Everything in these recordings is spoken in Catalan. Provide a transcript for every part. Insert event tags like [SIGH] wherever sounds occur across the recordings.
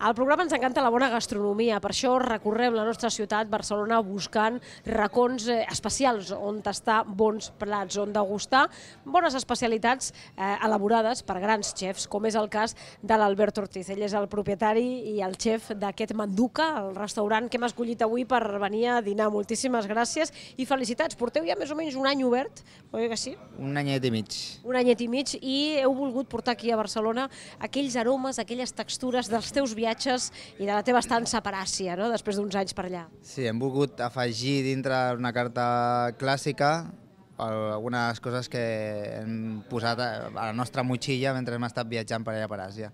Al programa ens encanta la bona gastronomia, per això recorrem la nostra ciutat, Barcelona, buscant racons eh, especials on tastar bons plats, on degustar bones especialitats eh, elaborades per grans xefs, com és el cas de l'Albert Ortiz. Ell és el propietari i el xef d'aquest Manduca, el restaurant que hem escollit avui per venir a dinar. Moltíssimes gràcies i felicitats. Porteu ja més o menys un any obert, oi que sí? Un anyet i mig. Un anyet i mig i heu volgut portar aquí a Barcelona aquells aromes, aquelles textures dels teus viatges viatges i de la teva estança per Àsia, no? després d'uns anys per allà. Sí, hem volgut afegir dintre una carta clàssica algunes coses que hem posat a la nostra motxilla mentre hem estat viatjant per allà per Àsia.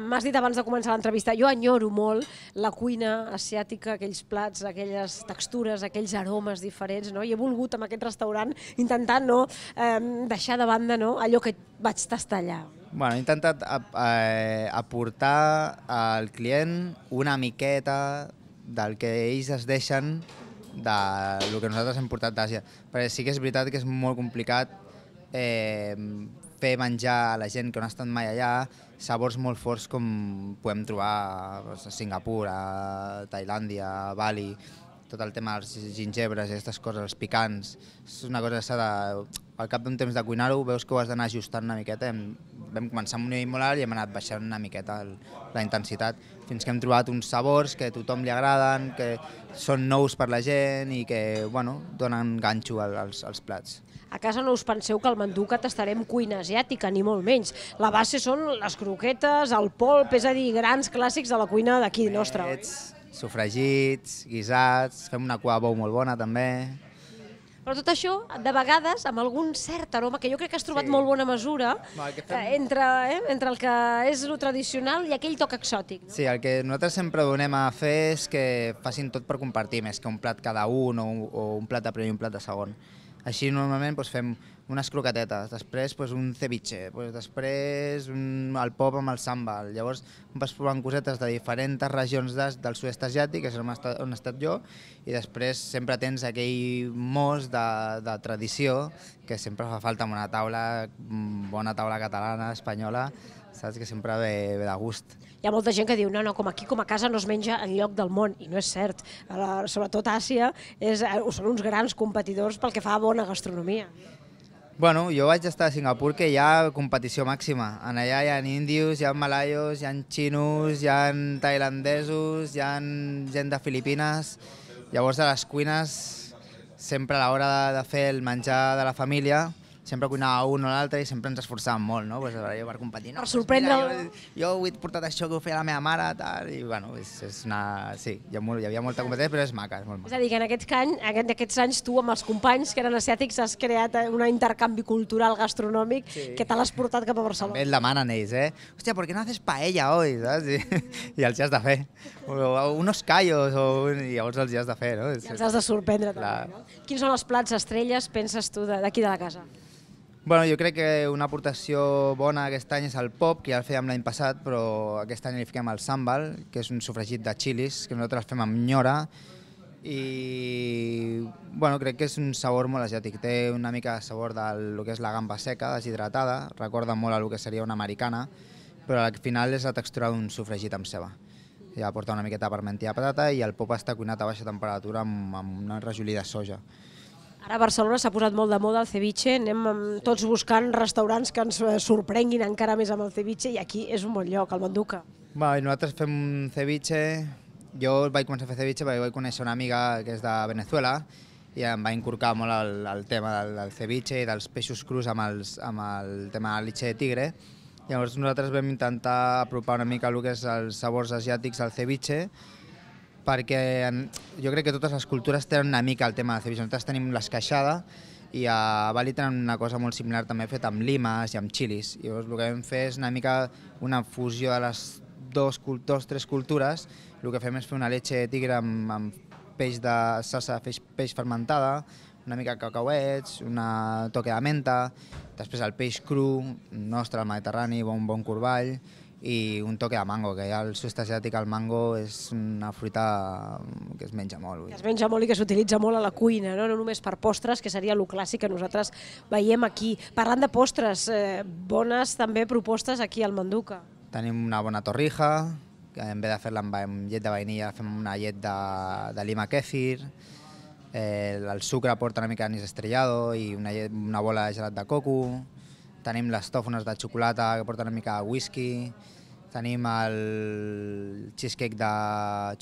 M'has dit abans de començar l'entrevista, jo enyoro molt la cuina asiàtica, aquells plats, aquelles textures, aquells aromes diferents, no? i he volgut amb aquest restaurant intentar no eh, deixar de banda no, allò que vaig tastar allà. Bueno, he intentat ap eh, aportar al client una miqueta del que ells es deixen de lo que nosaltres hem portat d'Àsia. Perquè sí que és veritat que és molt complicat eh, fer menjar a la gent que no ha estat mai allà sabors molt forts com podem trobar a Singapur, a Tailàndia, a Bali, tot el tema dels gingebres i aquestes coses, els picants, és una cosa que s'ha de... Al cap d'un temps de cuinar-ho veus que ho has d'anar ajustant una miqueta i vam començar amb un nivell molt alt i hem anat baixant una miqueta el, la intensitat fins que hem trobat uns sabors que a tothom li agraden, que són nous per la gent i que bueno, donen ganxo als, als plats. A casa no us penseu que mandú que tastarem cuina asiàtica, ni molt menys. La base són les croquetes, el polp, és a dir, grans clàssics de la cuina d'aquí nostra, Sofregits, guisats, fem una cua bou molt bona també. Però tot això, de vegades, amb algun cert aroma, que jo crec que has trobat sí. molt bona mesura, no, fem... entre, eh, entre el que és lo tradicional i aquell toc exòtic. No? Sí, el que nosaltres sempre donem a fer és que facin tot per compartir, més que un plat cada un o, o un plat de primer i un plat de segon. Així normalment doncs, fem unes croquetetes, després doncs, un ceviche, doncs, després un, el pop amb el sambal. Llavors vas provant cosetes de diferents regions de, del sud-est asiàtic, que és on he, estat, on he estat jo, i després sempre tens aquell mos de, de tradició que sempre fa falta amb una taula, mm, bona taula catalana, espanyola, saps que sempre ve, ve de gust hi ha molta gent que diu, no, no, com aquí, com a casa, no es menja en lloc del món, i no és cert. La, sobretot Àsia és, eh, són uns grans competidors pel que fa a bona gastronomia. Bueno, jo vaig estar a Singapur que hi ha competició màxima. En allà hi ha índios, hi ha malaios, hi ha xinos, hi ha tailandesos, hi ha gent de Filipines. Llavors a les cuines sempre a l'hora de fer el menjar de la família sempre cuinava un o l'altre i sempre ens esforçàvem molt, no? Pues, jo per competir, no, per sorprendre... Pues mira, jo, jo, he portat això que ho feia la meva mare, tal, i bueno, és, és una... Sí, hi, ha molt, hi havia molta competència, però és maca, és molt maca. És a dir, que en aquests, any, en aquests anys tu amb els companys que eren asiàtics has creat eh, un intercanvi cultural gastronòmic sí. que te l'has portat cap a Barcelona. També et demanen ells, eh? Hòstia, ¿por qué no haces paella hoy? Saps? I, [LAUGHS] i els hi has de fer. O, unos callos, o, i llavors els hi has de fer, no? I els has de sorprendre, també, la... no? Quins són els plats estrelles, penses tu, d'aquí de la casa? Bueno, jo crec que una aportació bona aquest any és el pop, que ja el fèiem l'any passat, però aquest any li fiquem el sambal, que és un sofregit de xilis, que nosaltres fem amb nyora, i bueno, crec que és un sabor molt asiàtic, té una mica de sabor del que és la gamba seca, deshidratada, recorda molt a el que seria una americana, però al final és la textura d'un sofregit amb ceba. Ja porta una miqueta de mentir a patata i el pop està cuinat a baixa temperatura amb, amb una rajolí de soja. Ara a Barcelona s'ha posat molt de moda el ceviche, anem tots buscant restaurants que ens eh, sorprenguin encara més amb el ceviche i aquí és un bon lloc, el Manduca. Va, nosaltres fem un ceviche, jo vaig començar a fer ceviche perquè vaig conèixer una amiga que és de Venezuela i em va incorcar molt el, el tema del, del ceviche i dels peixos crus amb, els, amb el tema de l'itxe de tigre. Llavors nosaltres vam intentar apropar una mica el que és els sabors asiàtics al ceviche perquè jo crec que totes les cultures tenen una mica el tema de cebis. Nosaltres tenim l'esqueixada i a Bali tenen una cosa molt similar també feta amb limes i amb xilis. I llavors el que vam fer és una mica una fusió de les dos, dos tres cultures. El que fem és fer una leche de tigre amb, amb peix de salsa, peix, peix fermentada, una mica de cacauets, una toque de menta, després el peix cru, nostre, al Mediterrani, bon, bon corball, i un toque de mango, que ja el sud asiàtic, el mango, és una fruita que es menja molt. Que es menja molt i que s'utilitza molt a la cuina, no? no només per postres, que seria el clàssic que nosaltres veiem aquí. Parlant de postres, eh, bones també propostes aquí al Manduca. Tenim una bona torrija, que en vez de fer-la amb llet de vainilla fem una llet de, de lima kéfir, eh, el sucre porta una mica d'anís estrellado i una, llet, una bola de gelat de coco, tenim les tòfones de xocolata que porten una mica de whisky, tenim el cheesecake de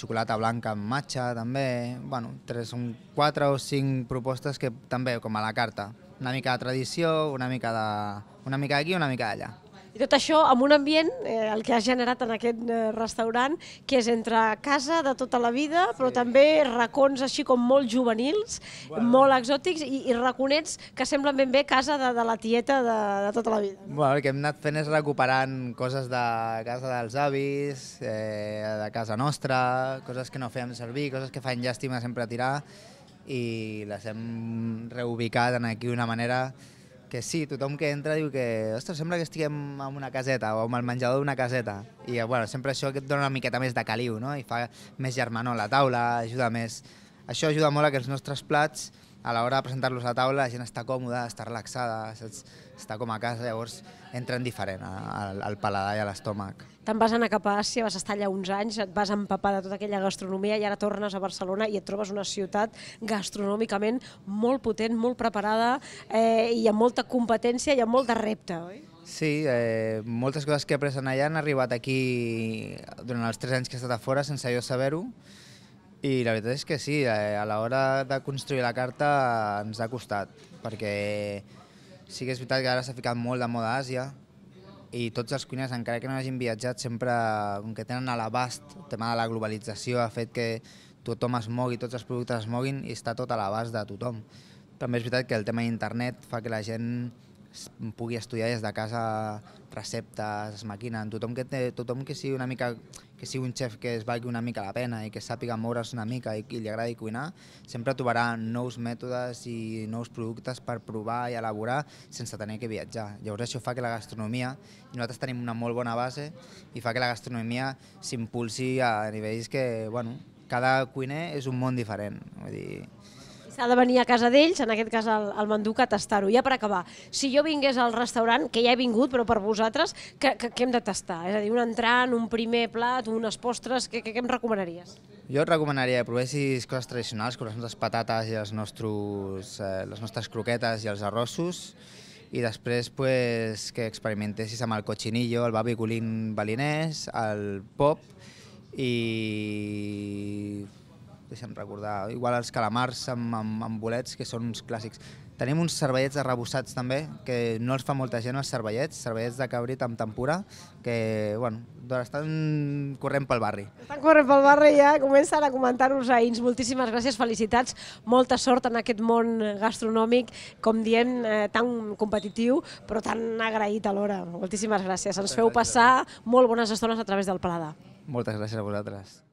xocolata blanca amb matcha, també. bueno, tres, un, quatre o cinc propostes que també, com a la carta. Una mica de tradició, una mica, de, una mica d'aquí, una mica d'allà. I tot això amb un ambient, eh, el que ha generat en aquest eh, restaurant, que és entre casa de tota la vida, sí. però també racons així com molt juvenils, bueno. molt exòtics, i, i raconets que semblen ben bé casa de, de la tieta de, de tota la vida. No? Bueno, el que hem anat fent és recuperant coses de casa dels avis, eh, de casa nostra, coses que no fèiem servir, coses que fan llàstima sempre tirar, i les hem reubicat en aquí d'una manera que sí, tothom que entra diu que, ostres, sembla que estiguem en una caseta o en el menjador d'una caseta. I, bueno, sempre això que et dona una miqueta més de caliu, no? I fa més germanor la taula, ajuda més... Això ajuda molt a que els nostres plats a l'hora de presentar-los a taula la gent està còmoda, està relaxada, saps? està com a casa, llavors entren diferent eh, al, al paladar i a l'estómac. Te'n vas anar cap a Àsia, vas estar allà uns anys, et vas empapar de tota aquella gastronomia i ara tornes a Barcelona i et trobes una ciutat gastronòmicament molt potent, molt preparada eh, i amb molta competència i amb molt de repte, oi? Sí, eh, moltes coses que he après allà han arribat aquí durant els tres anys que he estat a fora sense jo saber-ho i la veritat és que sí, eh, a l'hora de construir la carta ens ha costat, perquè sí que és veritat que ara s'ha ficat molt de moda a Àsia i tots els cuiners, encara que no hagin viatjat, sempre, com que tenen a l'abast el tema de la globalització, ha fet que tothom es mogui, tots els productes es moguin i està tot a l'abast de tothom. També és veritat que el tema d'internet fa que la gent pugui estudiar des de casa receptes, es maquinen, tothom que, té, tothom que sigui una mica que sigui un xef que es valgui una mica la pena i que sàpiga moure's una mica i, i li agradi cuinar, sempre trobarà nous mètodes i nous productes per provar i elaborar sense tenir que viatjar. Llavors això fa que la gastronomia, i nosaltres tenim una molt bona base i fa que la gastronomia s'impulsi a nivells que, bueno, cada cuiner és un món diferent. Vull dir, ha de venir a casa d'ells, en aquest cas al, al Manduc, a tastar-ho. Ja per acabar, si jo vingués al restaurant, que ja he vingut, però per vosaltres, què que, que hem de tastar? És a dir, un entrant, un primer plat, unes postres, què, què, em recomanaries? Jo et recomanaria que provessis coses tradicionals, com les nostres patates i els nostres, eh, les nostres croquetes i els arrossos, i després pues, que experimentessis amb el cochinillo, el babiculín balinès, el pop i deixa'm recordar, igual els calamars amb, amb, amb bolets, que són uns clàssics. Tenim uns cervellets arrebossats també, que no els fa molta gent els cervellets, cervellets de cabrit amb tempura, que, bueno, doncs estan corrent pel barri. Estan corrent pel barri ja, comencen a comentar-nos raïns. Moltíssimes gràcies, felicitats, molta sort en aquest món gastronòmic, com diem, eh, tan competitiu, però tan agraït alhora. Moltíssimes gràcies. Ens feu passar molt bones estones a través del Palada. Moltes gràcies a vosaltres.